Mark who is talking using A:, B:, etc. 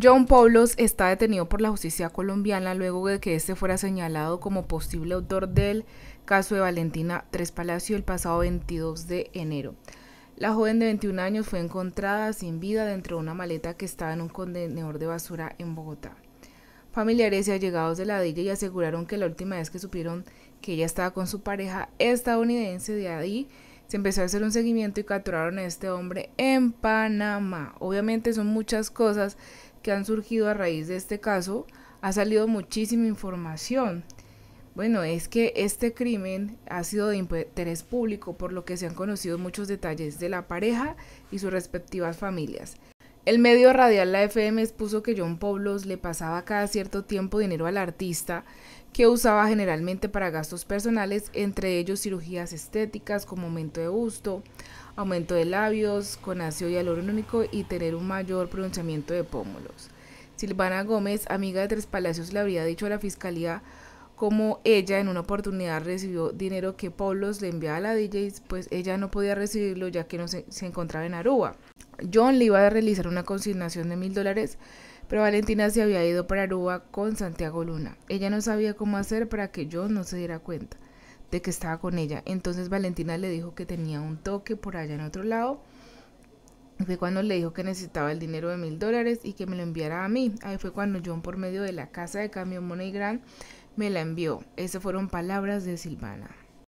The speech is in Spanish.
A: John Paulos está detenido por la justicia colombiana luego de que este fuera señalado como posible autor del caso de Valentina Tres Palacio el pasado 22 de enero. La joven de 21 años fue encontrada sin vida dentro de una maleta que estaba en un contenedor de basura en Bogotá. Familiares y allegados de la diga y aseguraron que la última vez que supieron que ella estaba con su pareja estadounidense de ahí, se empezó a hacer un seguimiento y capturaron a este hombre en Panamá. Obviamente son muchas cosas que han surgido a raíz de este caso, ha salido muchísima información. Bueno, es que este crimen ha sido de interés público, por lo que se han conocido muchos detalles de la pareja y sus respectivas familias. El medio radial La FM expuso que John Poblos le pasaba cada cierto tiempo dinero al artista, que usaba generalmente para gastos personales, entre ellos cirugías estéticas como aumento de gusto, aumento de labios con ácido único y tener un mayor pronunciamiento de pómulos. Silvana Gómez, amiga de Tres Palacios, le habría dicho a la fiscalía cómo ella en una oportunidad recibió dinero que Pablos le enviaba a la DJ, pues ella no podía recibirlo ya que no se, se encontraba en Aruba. John le iba a realizar una consignación de mil dólares, pero Valentina se había ido para Aruba con Santiago Luna. Ella no sabía cómo hacer para que John no se diera cuenta de que estaba con ella. Entonces Valentina le dijo que tenía un toque por allá en otro lado. Fue cuando le dijo que necesitaba el dinero de mil dólares y que me lo enviara a mí. Ahí fue cuando John por medio de la casa de cambio Money me la envió. Esas fueron palabras de Silvana.